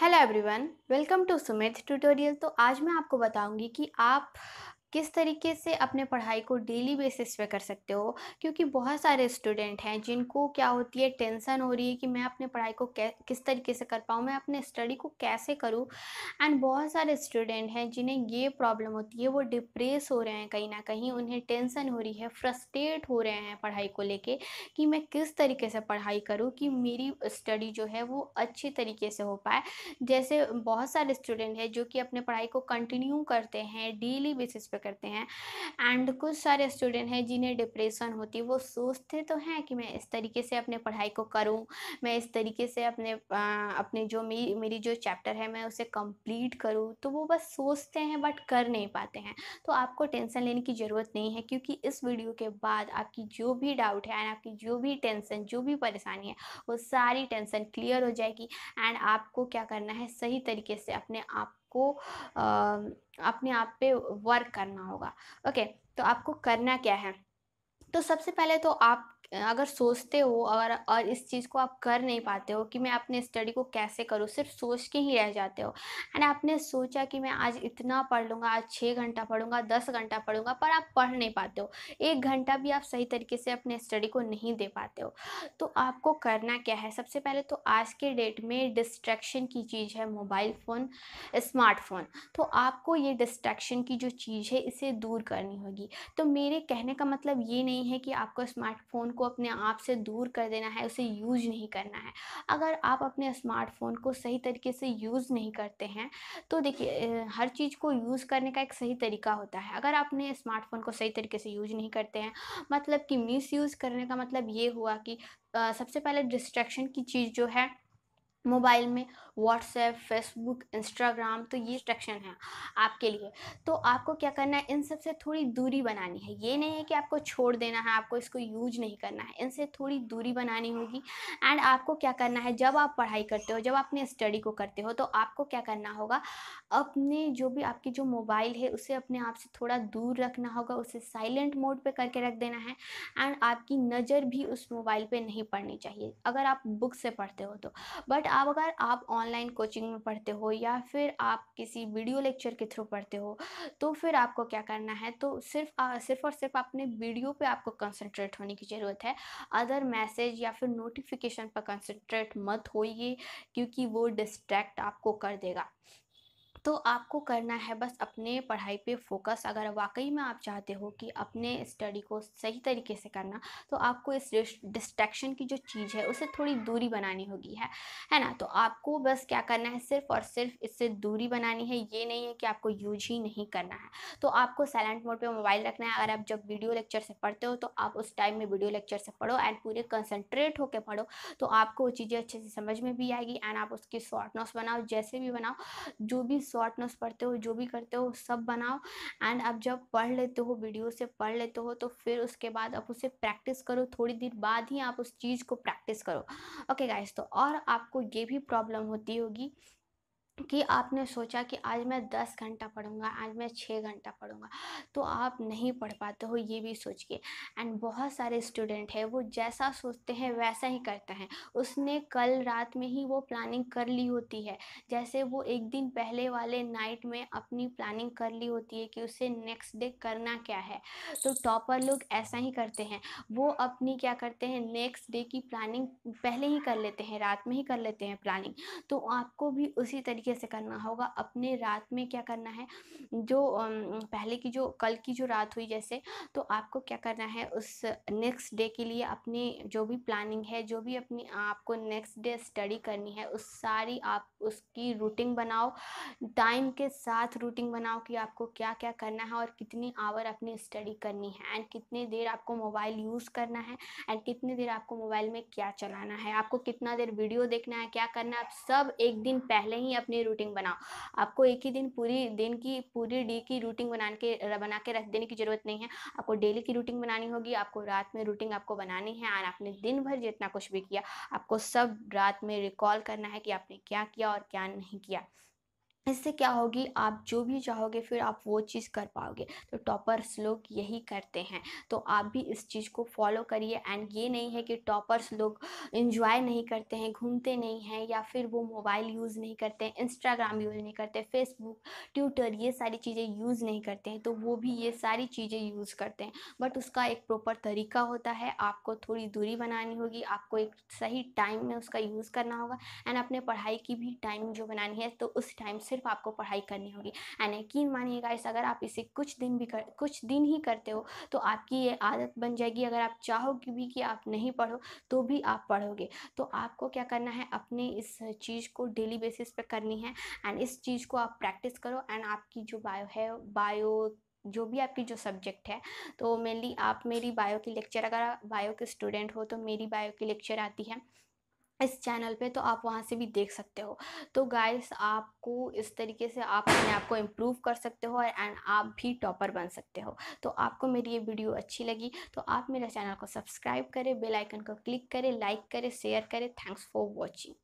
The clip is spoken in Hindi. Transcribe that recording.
hello everyone welcome to Sumit tutorial तो आज मैं आपको बताऊंगी कि आप किस तरीके से अपने पढ़ाई को डेली बेसिस पे कर सकते हो क्योंकि बहुत सारे स्टूडेंट हैं जिनको क्या होती है टेंसन हो रही है कि मैं अपने पढ़ाई को किस तरीके से कर पाऊँ मैं अपने स्टडी को कैसे करूँ एंड बहुत सारे स्टूडेंट हैं जिन्हें ये प्रॉब्लम होती है वो डिप्रेस हो रहे हैं कहीं ना कहीं उन्हें टेंसन हो रही है फ्रस्ट्रेट हो रहे हैं पढ़ाई को लेकर कि मैं किस तरीके से पढ़ाई करूँ कि मेरी स्टडी जो है वो अच्छी तरीके से हो पाए जैसे बहुत सारे स्टूडेंट हैं जो कि अपने पढ़ाई को कंटिन्यू करते हैं डेली बेसिस पे करते हैं एंड कुछ सारे स्टूडेंट हैं जिन्हें डिप्रेशन होती है वो सोचते तो हैं कि मैं इस तरीके से अपने पढ़ाई को करूँ मैं इस तरीके से अपने आ, अपने जो मेरी मेरी जो चैप्टर है मैं उसे कंप्लीट करूँ तो वो बस सोचते हैं बट कर नहीं पाते हैं तो आपको टेंशन लेने की ज़रूरत नहीं है क्योंकि इस वीडियो के बाद आपकी जो भी डाउट है एंड आपकी जो भी टेंशन जो भी परेशानी है वो सारी टेंशन क्लियर हो जाएगी एंड आपको क्या करना है सही तरीके से अपने आप आपको अपने आप पे वर्क करना होगा ओके तो आपको करना क्या है तो सबसे पहले तो आप अगर सोचते हो अगर और इस चीज़ को आप कर नहीं पाते हो कि मैं अपने स्टडी को कैसे करूँ सिर्फ सोच के ही रह जाते हो एंड आपने सोचा कि मैं आज इतना पढ़ लूँगा आज छः घंटा पढ़ूँगा दस घंटा पढ़ूँगा पर आप पढ़ नहीं पाते हो एक घंटा भी आप सही तरीके से अपने स्टडी को नहीं दे पाते हो तो आपको करना क्या है सबसे पहले तो आज के डेट में डिस्ट्रैक्शन की चीज़ है मोबाइल फ़ोन स्मार्टफोन तो आपको ये डिस्ट्रैक्शन की जो चीज़ है इसे दूर करनी होगी तो मेरे कहने का मतलब ये नहीं है कि आपको स्मार्टफोन को अपने आप से दूर कर देना है उसे यूज नहीं करना है अगर आप अपने स्मार्टफोन को सही तरीके से यूज़ नहीं करते हैं तो देखिए हर चीज़ को यूज़ करने का एक सही तरीका होता है अगर आप अपने स्मार्टफोन को सही तरीके से यूज नहीं करते हैं मतलब कि मिस यूज़ करने का मतलब ये हुआ कि आ, सबसे पहले डिस्ट्रैक्शन की चीज़ जो है मोबाइल में व्हाट्सएप फेसबुक इंस्टाग्राम तो ये सेक्शन है आपके लिए तो आपको क्या करना है इन सब से थोड़ी दूरी बनानी है ये नहीं है कि आपको छोड़ देना है आपको इसको यूज नहीं करना है इनसे थोड़ी दूरी बनानी होगी एंड आपको क्या करना है जब आप पढ़ाई करते हो जब अपने स्टडी को करते हो तो आपको क्या करना होगा अपने जो भी आपकी जो मोबाइल है उसे अपने आप से थोड़ा दूर रखना होगा उसे साइलेंट मोड पर करके रख देना है एंड आपकी नज़र भी उस मोबाइल पर नहीं पड़नी चाहिए अगर आप बुक से पढ़ते हो तो बट अब अगर आप ऑनलाइन कोचिंग में पढ़ते हो या फिर आप किसी वीडियो लेक्चर के थ्रू पढ़ते हो तो फिर आपको क्या करना है तो सिर्फ आ, सिर्फ और सिर्फ अपने वीडियो पे आपको कंसंट्रेट होने की ज़रूरत है अदर मैसेज या फिर नोटिफिकेशन पर कंसंट्रेट मत होइए क्योंकि वो डिस्ट्रैक्ट आपको कर देगा तो आपको करना है बस अपने पढ़ाई पे फोकस अगर वाकई में आप चाहते हो कि अपने स्टडी को सही तरीके से करना तो आपको इस डिस्ट्रैक्शन की जो चीज़ है उसे थोड़ी दूरी बनानी होगी है है ना तो आपको बस क्या करना है सिर्फ और सिर्फ इससे दूरी बनानी है ये नहीं है कि आपको यूज ही नहीं करना है तो आपको साइलेंट मोड पर मोबाइल रखना है अगर आप जब वीडियो लेक्चर से पढ़ते हो तो आप उस टाइम में वीडियो लेक्चर से पढ़ो एंड पूरे कंसनट्रेट होकर पढ़ो तो आपको वो चीज़ें अच्छे से समझ में भी आएगी एंड आप उसकी शॉर्ट नोट्स बनाओ जैसे भी बनाओ जो भी शॉर्ट नोट्स पढ़ते हो जो भी करते हो सब बनाओ एंड आप जब पढ़ लेते हो वीडियो से पढ़ लेते हो तो फिर उसके बाद आप उसे प्रैक्टिस करो थोड़ी देर बाद ही आप उस चीज़ को प्रैक्टिस करो ओके okay गाइस तो और आपको ये भी प्रॉब्लम होती होगी कि आपने सोचा कि आज मैं दस घंटा पढ़ूंगा आज मैं छः घंटा पढ़ूंगा तो आप नहीं पढ़ पाते हो ये भी सोच के एंड बहुत सारे स्टूडेंट हैं वो जैसा सोचते हैं वैसा ही करते हैं उसने कल रात में ही वो प्लानिंग कर ली होती है जैसे वो एक दिन पहले वाले नाइट में अपनी प्लानिंग कर ली होती है कि उसे नेक्स्ट डे करना क्या है तो टॉपर लोग ऐसा ही करते हैं वो अपनी क्या करते हैं नेक्स्ट डे की प्लानिंग पहले ही कर लेते हैं रात में ही कर लेते हैं प्लानिंग तो आपको भी उसी तरीके तरीके से करना होगा अपने रात में क्या करना है जो पहले की जो कल की जो रात हुई जैसे तो आपको क्या करना है उस नेक्स्ट डे के लिए अपनी जो भी प्लानिंग है जो भी अपनी आपको नेक्स्ट डे स्टडी करनी है उस सारी आप उसकी रूटीन बनाओ टाइम के साथ रूटीन बनाओ कि आपको क्या क्या करना है और कितनी आवर अपनी स्टडी करनी है एंड कितनी देर आपको मोबाइल यूज़ करना है एंड कितनी देर आपको मोबाइल में क्या चलाना है आपको कितना देर वीडियो देखना है क्या करना है आप सब एक दिन पहले ही अपने अपनी रूटीन बनाओ आपको एक ही दिन पूरी दिन की पूरी डे की रूटीन बना के बना के रख देने की ज़रूरत नहीं है आपको डेली की रूटीन बनानी होगी आपको रात में रूटीन आपको बनानी है और आपने दिन भर जितना कुछ भी किया आपको सब रात में रिकॉल करना है कि आपने क्या किया और क्या नहीं किया इससे क्या होगी आप जो भी चाहोगे फिर आप वो चीज़ कर पाओगे तो टॉपर्स लोग यही करते हैं तो आप भी इस चीज़ को फॉलो करिए एंड ये नहीं है कि टॉपर्स लोग इन्जॉय नहीं करते हैं घूमते नहीं हैं या फिर वो मोबाइल यूज़ नहीं करते हैं इंस्टाग्राम यूज़ नहीं करते फेसबुक ट्विटर ये सारी चीज़ें यूज़ नहीं करते हैं तो वो भी ये सारी चीज़ें यूज़ करते हैं बट उसका एक प्रॉपर तरीका होता है आपको थोड़ी दूरी बनानी होगी आपको एक सही टाइम में उसका यूज़ करना होगा एंड अपने पढ़ाई की भी टाइम जो बनानी है तो उस टाइम से सिर्फ आपको पढ़ाई करनी होगी एंड यकीन मानिएगा इस अगर आप इसे कुछ दिन भी कर कुछ दिन ही करते हो तो आपकी ये आदत बन जाएगी अगर आप चाहोगे भी कि आप नहीं पढ़ो तो भी आप पढ़ोगे तो आपको क्या करना है अपने इस चीज़ को डेली बेसिस पे करनी है एंड इस चीज़ को आप प्रैक्टिस करो एंड आपकी जो बायो है बायो जो भी आपकी जो सब्जेक्ट है तो मेनली आप मेरी बायो की लेक्चर अगर बायो के स्टूडेंट हो तो मेरी बायो की लेक्चर आती है इस चैनल पे तो आप वहाँ से भी देख सकते हो तो गाइस आपको इस तरीके से आप अपने आप को इम्प्रूव कर सकते हो एंड आप भी टॉपर बन सकते हो तो आपको मेरी ये वीडियो अच्छी लगी तो आप मेरा चैनल को सब्सक्राइब करें बेल आइकन को क्लिक करें लाइक करें शेयर करें थैंक्स फॉर वॉचिंग